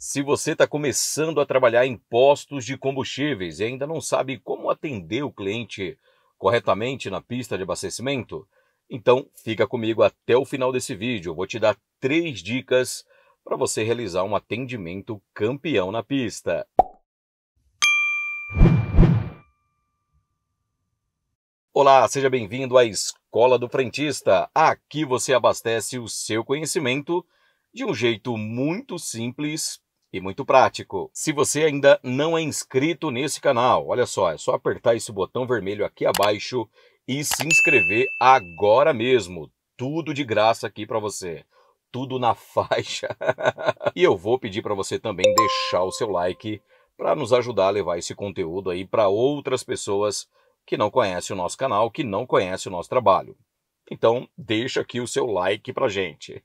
Se você está começando a trabalhar em postos de combustíveis e ainda não sabe como atender o cliente corretamente na pista de abastecimento, então fica comigo até o final desse vídeo. Eu vou te dar três dicas para você realizar um atendimento campeão na pista. Olá, seja bem-vindo à Escola do Frentista. Aqui você abastece o seu conhecimento de um jeito muito simples e muito prático. Se você ainda não é inscrito nesse canal, olha só, é só apertar esse botão vermelho aqui abaixo e se inscrever agora mesmo. Tudo de graça aqui para você. Tudo na faixa. e eu vou pedir para você também deixar o seu like para nos ajudar a levar esse conteúdo aí para outras pessoas que não conhecem o nosso canal, que não conhecem o nosso trabalho. Então, deixa aqui o seu like pra gente.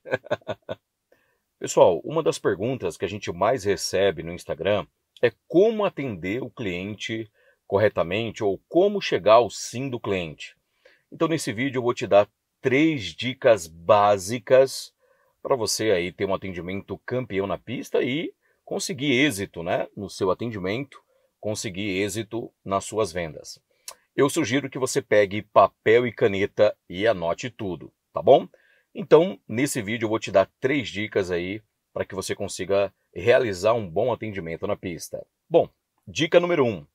Pessoal, uma das perguntas que a gente mais recebe no Instagram é como atender o cliente corretamente ou como chegar ao sim do cliente. Então, nesse vídeo, eu vou te dar três dicas básicas para você aí ter um atendimento campeão na pista e conseguir êxito né, no seu atendimento, conseguir êxito nas suas vendas. Eu sugiro que você pegue papel e caneta e anote tudo, tá bom? Então, nesse vídeo eu vou te dar três dicas aí para que você consiga realizar um bom atendimento na pista. Bom, dica número um.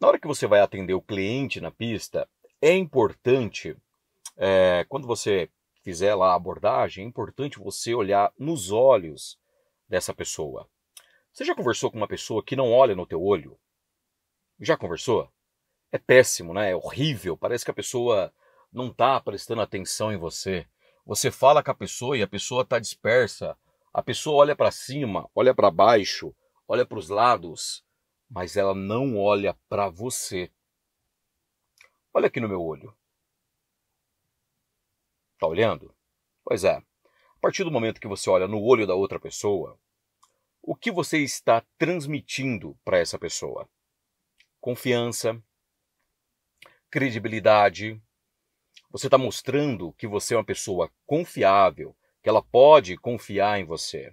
Na hora que você vai atender o cliente na pista, é importante, é, quando você fizer lá a abordagem, é importante você olhar nos olhos dessa pessoa. Você já conversou com uma pessoa que não olha no teu olho? Já conversou? É péssimo, né? É horrível. Parece que a pessoa não está prestando atenção em você. Você fala com a pessoa e a pessoa está dispersa. A pessoa olha para cima, olha para baixo, olha para os lados, mas ela não olha para você. Olha aqui no meu olho. Tá olhando? Pois é. A partir do momento que você olha no olho da outra pessoa, o que você está transmitindo para essa pessoa? Confiança, credibilidade, você está mostrando que você é uma pessoa confiável, que ela pode confiar em você.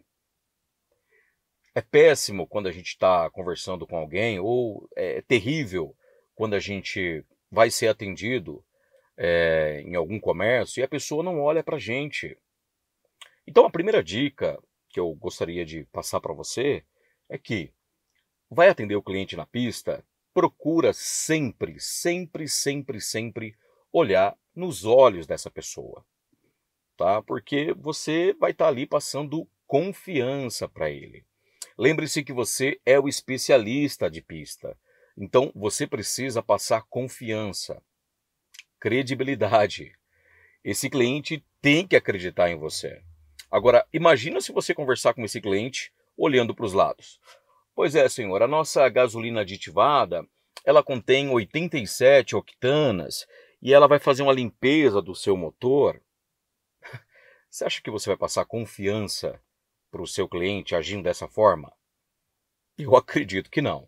É péssimo quando a gente está conversando com alguém, ou é terrível quando a gente vai ser atendido é, em algum comércio e a pessoa não olha para a gente. Então, a primeira dica que eu gostaria de passar para você é que vai atender o cliente na pista, procura sempre, sempre, sempre, sempre olhar nos olhos dessa pessoa, tá? Porque você vai estar tá ali passando confiança para ele. Lembre-se que você é o especialista de pista, então você precisa passar confiança, credibilidade. Esse cliente tem que acreditar em você. Agora, imagina se você conversar com esse cliente olhando para os lados. Pois é, senhor, a nossa gasolina aditivada, ela contém 87 octanas e ela vai fazer uma limpeza do seu motor, você acha que você vai passar confiança para o seu cliente agindo dessa forma? Eu acredito que não.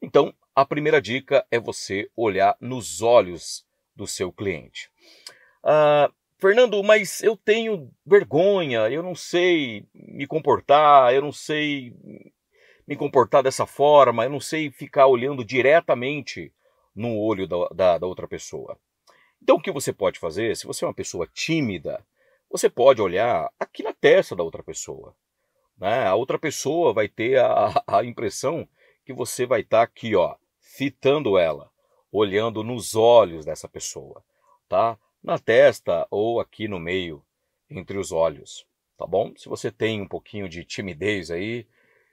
Então, a primeira dica é você olhar nos olhos do seu cliente. Ah, Fernando, mas eu tenho vergonha, eu não sei me comportar, eu não sei me comportar dessa forma, eu não sei ficar olhando diretamente no olho da, da, da outra pessoa. Então, o que você pode fazer, se você é uma pessoa tímida, você pode olhar aqui na testa da outra pessoa. Né? A outra pessoa vai ter a, a impressão que você vai estar tá aqui, ó, fitando ela, olhando nos olhos dessa pessoa, tá? Na testa ou aqui no meio, entre os olhos, tá bom? Se você tem um pouquinho de timidez aí,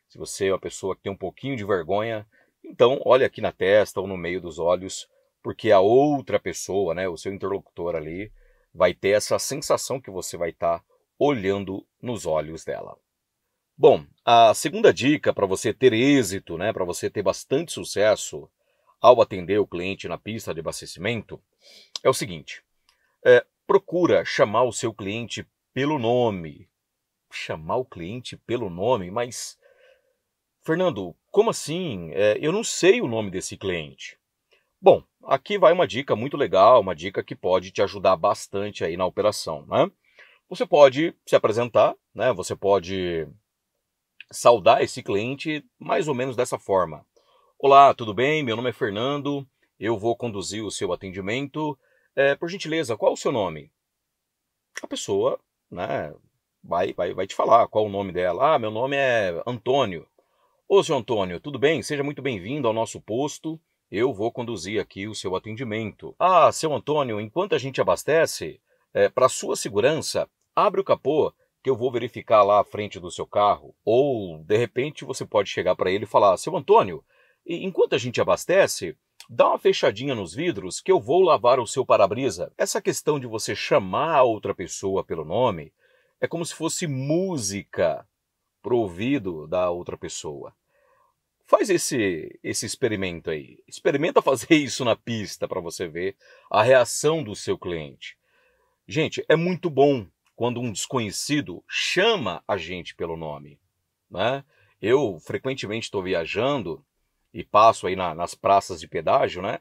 se você é uma pessoa que tem um pouquinho de vergonha, então olha aqui na testa ou no meio dos olhos porque a outra pessoa, né, o seu interlocutor ali, vai ter essa sensação que você vai estar tá olhando nos olhos dela. Bom, a segunda dica para você ter êxito, né, para você ter bastante sucesso ao atender o cliente na pista de abastecimento, é o seguinte: é, procura chamar o seu cliente pelo nome. Chamar o cliente pelo nome, mas Fernando, como assim? É, eu não sei o nome desse cliente. Bom, aqui vai uma dica muito legal, uma dica que pode te ajudar bastante aí na operação, né? Você pode se apresentar, né? Você pode saudar esse cliente mais ou menos dessa forma. Olá, tudo bem? Meu nome é Fernando, eu vou conduzir o seu atendimento. É, por gentileza, qual é o seu nome? A pessoa né, vai, vai, vai te falar qual é o nome dela. Ah, meu nome é Antônio. Ô, seu Antônio, tudo bem? Seja muito bem-vindo ao nosso posto. Eu vou conduzir aqui o seu atendimento. Ah, seu Antônio, enquanto a gente abastece, é, para sua segurança, abre o capô que eu vou verificar lá à frente do seu carro. Ou, de repente, você pode chegar para ele e falar: Seu Antônio, enquanto a gente abastece, dá uma fechadinha nos vidros que eu vou lavar o seu para-brisa. Essa questão de você chamar a outra pessoa pelo nome é como se fosse música pro ouvido da outra pessoa faz esse, esse experimento aí. Experimenta fazer isso na pista para você ver a reação do seu cliente. Gente, é muito bom quando um desconhecido chama a gente pelo nome. Né? Eu frequentemente estou viajando e passo aí na, nas praças de pedágio, né?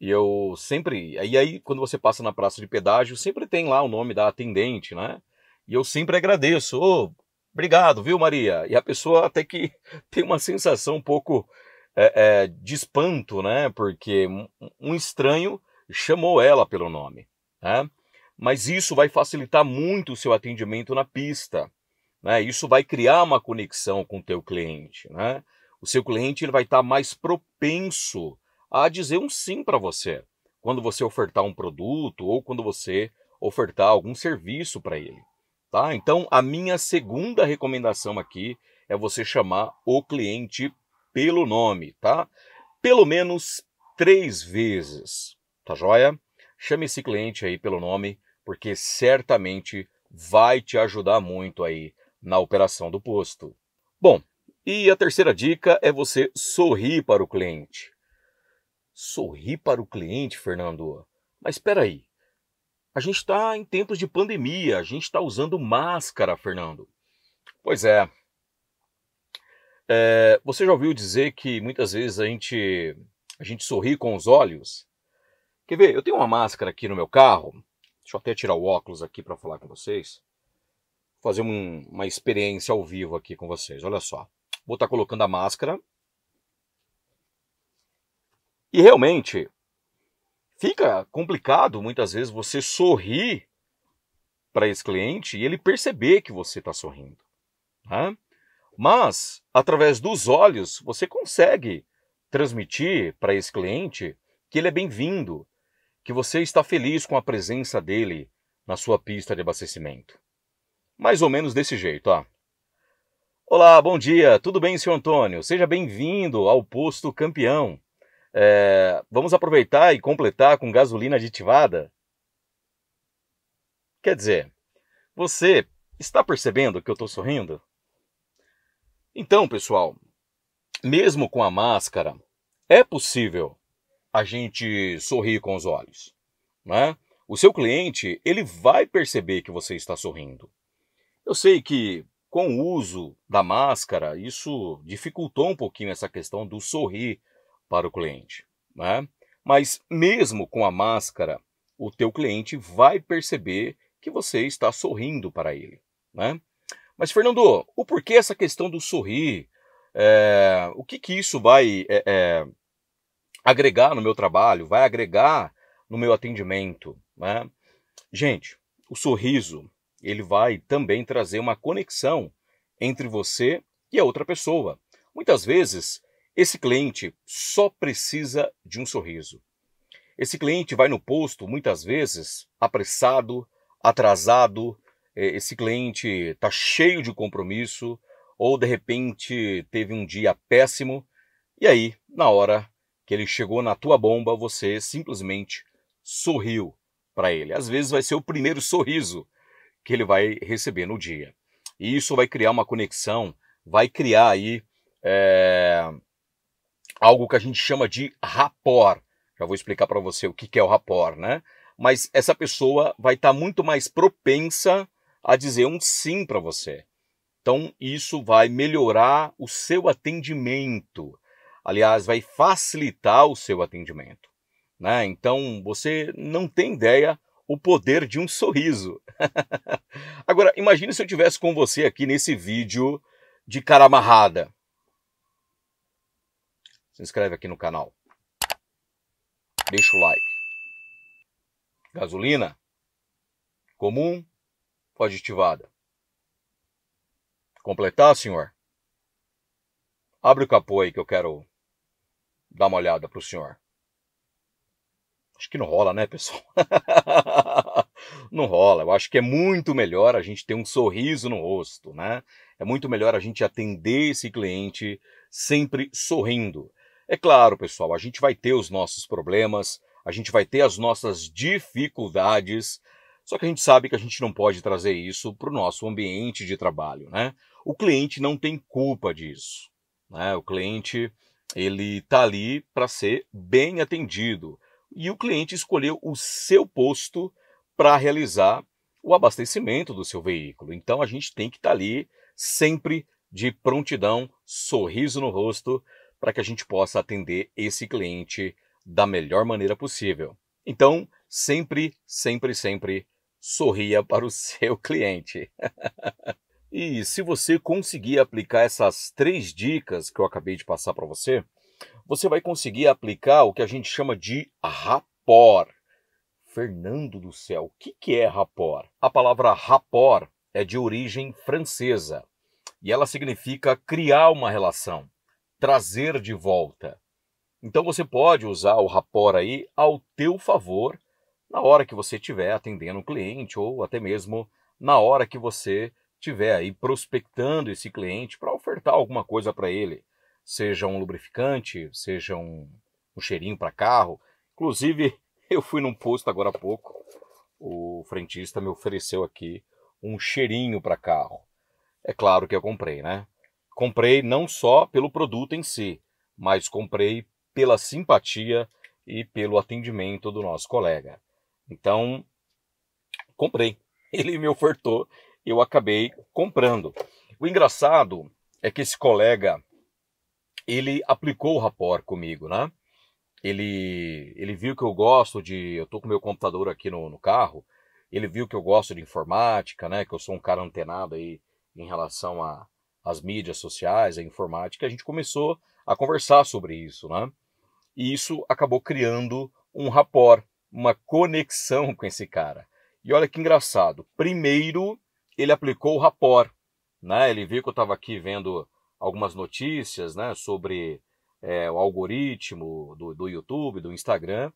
E eu sempre. E aí, quando você passa na praça de pedágio, sempre tem lá o nome da atendente, né? E eu sempre agradeço. Ô, oh, Obrigado, viu, Maria? E a pessoa até que tem uma sensação um pouco é, é, de espanto, né? Porque um estranho chamou ela pelo nome. Né? Mas isso vai facilitar muito o seu atendimento na pista. Né? Isso vai criar uma conexão com o teu cliente. Né? O seu cliente ele vai estar tá mais propenso a dizer um sim para você quando você ofertar um produto ou quando você ofertar algum serviço para ele. Tá? Então, a minha segunda recomendação aqui é você chamar o cliente pelo nome, tá? Pelo menos três vezes, tá joia? Chame esse cliente aí pelo nome, porque certamente vai te ajudar muito aí na operação do posto. Bom, e a terceira dica é você sorrir para o cliente. Sorrir para o cliente, Fernando? Mas espera aí, a gente está em tempos de pandemia, a gente está usando máscara, Fernando. Pois é. é. Você já ouviu dizer que muitas vezes a gente, a gente sorri com os olhos? Quer ver? Eu tenho uma máscara aqui no meu carro. Deixa eu até tirar o óculos aqui para falar com vocês. Vou fazer um, uma experiência ao vivo aqui com vocês. Olha só. Vou estar tá colocando a máscara. E realmente, fica complicado muitas vezes você sorrir para esse cliente e ele perceber que você está sorrindo. Né? Mas, através dos olhos, você consegue transmitir para esse cliente que ele é bem-vindo, que você está feliz com a presença dele na sua pista de abastecimento. Mais ou menos desse jeito, ó. Olá, bom dia, tudo bem, senhor Antônio? Seja bem-vindo ao posto campeão. É, vamos aproveitar e completar com gasolina aditivada? Quer dizer, você está percebendo que eu estou sorrindo? Então, pessoal, mesmo com a máscara, é possível a gente sorrir com os olhos, né? O seu cliente, ele vai perceber que você está sorrindo. Eu sei que com o uso da máscara, isso dificultou um pouquinho essa questão do sorrir para o cliente. Né? Mas mesmo com a máscara, o teu cliente vai perceber que você está sorrindo para ele. Né? Mas, Fernando, o porquê essa questão do sorrir? É, o que, que isso vai é, é, agregar no meu trabalho? Vai agregar no meu atendimento? Né? Gente, o sorriso ele vai também trazer uma conexão entre você e a outra pessoa. Muitas vezes esse cliente só precisa de um sorriso. Esse cliente vai no posto muitas vezes apressado, atrasado, é, esse cliente está cheio de compromisso ou de repente teve um dia péssimo e aí, na hora que ele chegou na tua bomba, você simplesmente sorriu para ele. Às vezes vai ser o primeiro sorriso que ele vai receber no dia. E isso vai criar uma conexão, vai criar aí é, algo que a gente chama de rapport. Já vou explicar para você o que, é o rapport, né? Mas essa pessoa vai estar tá muito mais propensa a dizer um sim para você. Então, isso vai melhorar o seu atendimento. Aliás, vai facilitar o seu atendimento. Né? Então, você não tem ideia o poder de um sorriso. Agora, imagine se eu tivesse com você aqui nesse vídeo de cara amarrada se inscreve aqui no canal. Deixa o like. Gasolina comum ou aditivada? Completar, senhor? Abre o capô aí que eu quero dar uma olhada pro senhor. Acho que não rola, né, pessoal? não rola. Eu acho que é muito melhor a gente ter um sorriso no rosto, né? É muito melhor a gente atender esse cliente sempre sorrindo. É claro, pessoal, a gente vai ter os nossos problemas, a gente vai ter as nossas dificuldades, só que a gente sabe que a gente não pode trazer isso para o nosso ambiente de trabalho, né? O cliente não tem culpa disso, né? O cliente, ele tá ali para ser bem atendido e o cliente escolheu o seu posto para realizar o abastecimento do seu veículo. Então a gente tem que estar tá ali sempre de prontidão, sorriso no rosto, para que a gente possa atender esse cliente da melhor maneira possível. Então, sempre, sempre, sempre sorria para o seu cliente. e se você conseguir aplicar essas três dicas que eu acabei de passar para você, você vai conseguir aplicar o que a gente chama de rapport. Fernando do céu, o que, que é rapport? A palavra rapport é de origem francesa e ela significa criar uma relação trazer de volta. Então você pode usar o rapor aí ao teu favor na hora que você estiver atendendo um cliente ou até mesmo na hora que você estiver aí prospectando esse cliente para ofertar alguma coisa para ele, seja um lubrificante, seja um, um cheirinho para carro. Inclusive, eu fui num posto agora há pouco, o frentista me ofereceu aqui um cheirinho para carro. É claro que eu comprei, né? comprei não só pelo produto em si, mas comprei pela simpatia e pelo atendimento do nosso colega. Então, comprei. Ele me ofertou, eu acabei comprando. O engraçado é que esse colega, ele aplicou o rapport comigo, né? Ele, ele viu que eu gosto de. Eu tô com meu computador aqui no, no carro. Ele viu que eu gosto de informática, né? Que eu sou um cara antenado aí em relação a, as mídias sociais, a informática, a gente começou a conversar sobre isso, né? E isso acabou criando um rapport, uma conexão com esse cara. E olha que engraçado. Primeiro, ele aplicou o rapport, né? Ele viu que eu estava aqui vendo algumas notícias, né, sobre é, o algoritmo do, do YouTube, do Instagram,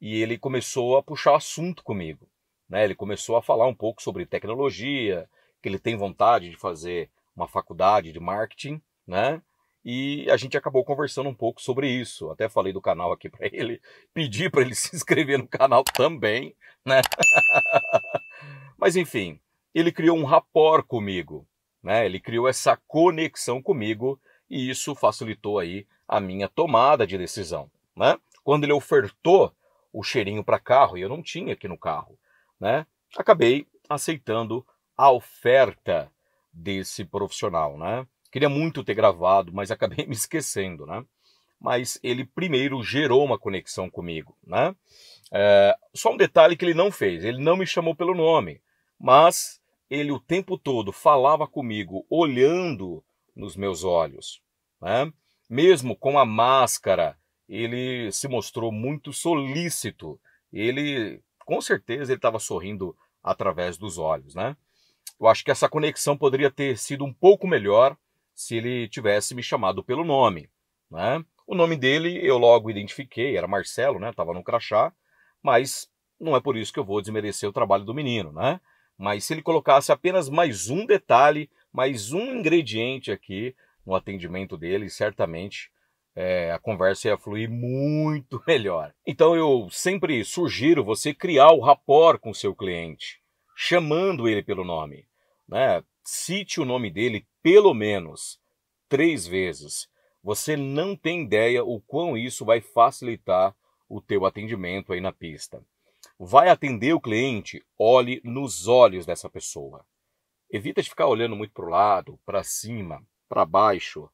e ele começou a puxar assunto comigo. Né? Ele começou a falar um pouco sobre tecnologia, que ele tem vontade de fazer uma faculdade de marketing, né? E a gente acabou conversando um pouco sobre isso. Até falei do canal aqui para ele, pedi para ele se inscrever no canal também, né? Mas enfim, ele criou um rapport comigo, né? Ele criou essa conexão comigo e isso facilitou aí a minha tomada de decisão, né? Quando ele ofertou o cheirinho para carro e eu não tinha aqui no carro, né? Acabei aceitando a oferta desse profissional, né? Queria muito ter gravado, mas acabei me esquecendo, né? Mas ele primeiro gerou uma conexão comigo, né? É, só um detalhe que ele não fez, ele não me chamou pelo nome, mas ele o tempo todo falava comigo, olhando nos meus olhos, né? Mesmo com a máscara, ele se mostrou muito solícito. Ele, com certeza, ele estava sorrindo através dos olhos, né? Eu acho que essa conexão poderia ter sido um pouco melhor se ele tivesse me chamado pelo nome. Né? O nome dele eu logo identifiquei, era Marcelo, né? Tava no crachá, mas não é por isso que eu vou desmerecer o trabalho do menino, né? Mas se ele colocasse apenas mais um detalhe, mais um ingrediente aqui no atendimento dele, certamente é, a conversa ia fluir muito melhor. Então eu sempre sugiro você criar o rapport com seu cliente chamando ele pelo nome. Né? Cite o nome dele pelo menos três vezes. Você não tem ideia o quão isso vai facilitar o teu atendimento aí na pista. Vai atender o cliente, olhe nos olhos dessa pessoa. Evita de ficar olhando muito para o lado, para cima, para baixo.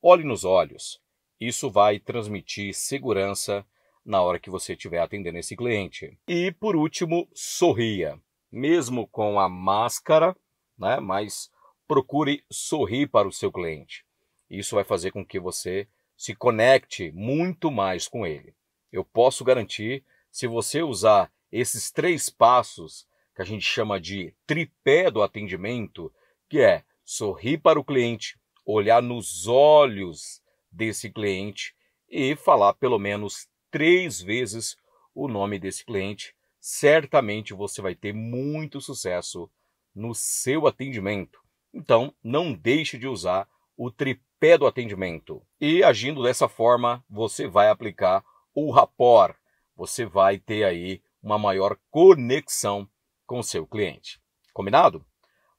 Olhe nos olhos. Isso vai transmitir segurança na hora que você estiver atendendo esse cliente. E por último, sorria mesmo com a máscara, né? Mas procure sorrir para o seu cliente. Isso vai fazer com que você se conecte muito mais com ele. Eu posso garantir, se você usar esses três passos que a gente chama de tripé do atendimento, que é sorrir para o cliente, olhar nos olhos desse cliente e falar pelo menos três vezes o nome desse cliente, certamente você vai ter muito sucesso no seu atendimento. Então, não deixe de usar o tripé do atendimento. E agindo dessa forma, você vai aplicar o rapport. Você vai ter aí uma maior conexão com seu cliente. Combinado?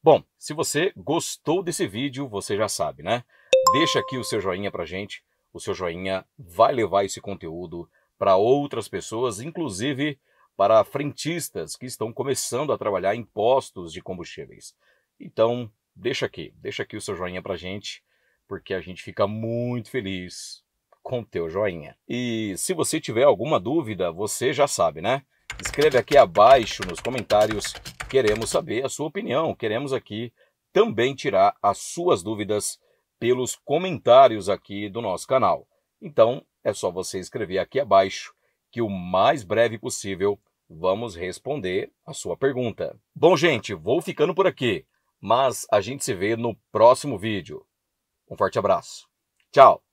Bom, se você gostou desse vídeo, você já sabe, né? Deixa aqui o seu joinha pra gente. O seu joinha vai levar esse conteúdo para outras pessoas, inclusive para frentistas que estão começando a trabalhar em postos de combustíveis. Então, deixa aqui, deixa aqui o seu joinha para gente, porque a gente fica muito feliz com o teu joinha. E se você tiver alguma dúvida, você já sabe, né? Escreve aqui abaixo nos comentários, queremos saber a sua opinião, queremos aqui também tirar as suas dúvidas pelos comentários aqui do nosso canal. Então, é só você escrever aqui abaixo que o mais breve possível vamos responder a sua pergunta. Bom, gente, vou ficando por aqui, mas a gente se vê no próximo vídeo. Um forte abraço. Tchau!